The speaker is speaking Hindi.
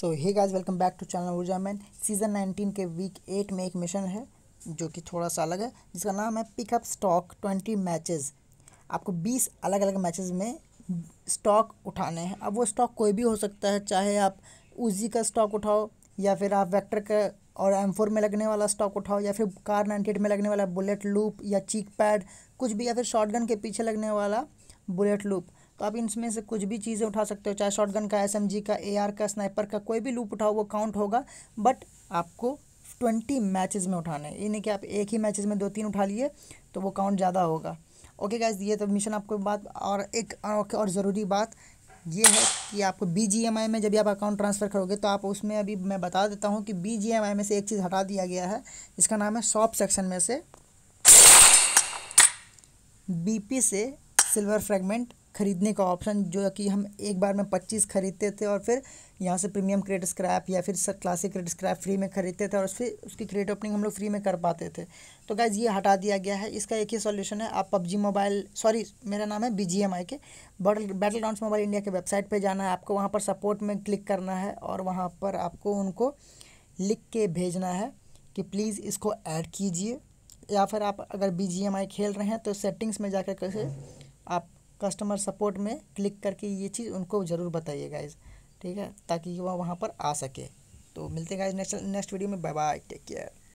so hey guys welcome back to channel Urja man season nineteen के वीक एट में एक मिशन है जो कि थोड़ा सा अलग है जिसका नाम है पिकअप स्टॉक ट्वेंटी मैचेस आपको बीस अलग अलग मैचेस में स्टॉक उठाने हैं अब वो स्टॉक कोई भी हो सकता है चाहे आप उजी का स्टॉक उठाओ या फिर आप वैक्टर का और एम फोर में लगने वाला स्टॉक उठाओ या फिर कार नाइन्टी एट में लगने वाला बुलेट लूप या चीक पैड कुछ भी या फिर शॉर्ट गन के पीछे लगने वाला बुलेट लूप तो आप इनमें से कुछ भी चीज़ें उठा सकते हो चाहे शॉटगन का एस का ए का स्नाइपर का कोई भी लूप उठाओ वो काउंट होगा बट आपको ट्वेंटी मैचेस में उठाने ये नहीं कि आप एक ही मैचेस में दो तीन उठा लिए तो वो काउंट ज़्यादा होगा ओके गाइज ये तो मिशन आपको बात और एक और, और ज़रूरी बात ये है कि आपको बी जी एम आई में जब आप अकाउंट ट्रांसफ़र करोगे तो आप उसमें अभी मैं बता देता हूँ कि बी जी एम आई में से एक चीज़ हटा दिया गया है इसका नाम है शॉप सेक्शन में से बी पी से सिल्वर फ्रेगमेंट ख़रीदने का ऑप्शन जो कि हम एक बार में पच्चीस ख़रीदते थे और फिर यहाँ से प्रीमियम क्रेडिट स्क्रैप या फिर क्लासिक क्रेडिट स्क्रैप फ्री में ख़रीदते थे और फिर उसकी क्रेडिट ओपनिंग हम लोग फ्री में कर पाते थे तो गाइज ये हटा दिया गया है इसका एक ही सॉल्यूशन है आप पबजी मोबाइल सॉरी मेरा नाम है बी जी एम आई के battle battle ground mobile India के वेबसाइट पर जाना है आपको वहाँ पर सपोर्ट में क्लिक करना है और वहाँ पर आपको उनको लिख के भेजना है कि प्लीज़ इसको ऐड कीजिए या फिर आप अगर बी खेल रहे हैं तो सेटिंग्स में जाकर कैसे आप कस्टमर सपोर्ट में क्लिक करके ये चीज़ उनको ज़रूर बताइए गाइज ठीक है ताकि वह वहाँ पर आ सके तो मिलते हैं गाइज नेक्स्ट नेक्स्ट वीडियो में बाय बाय टेक केयर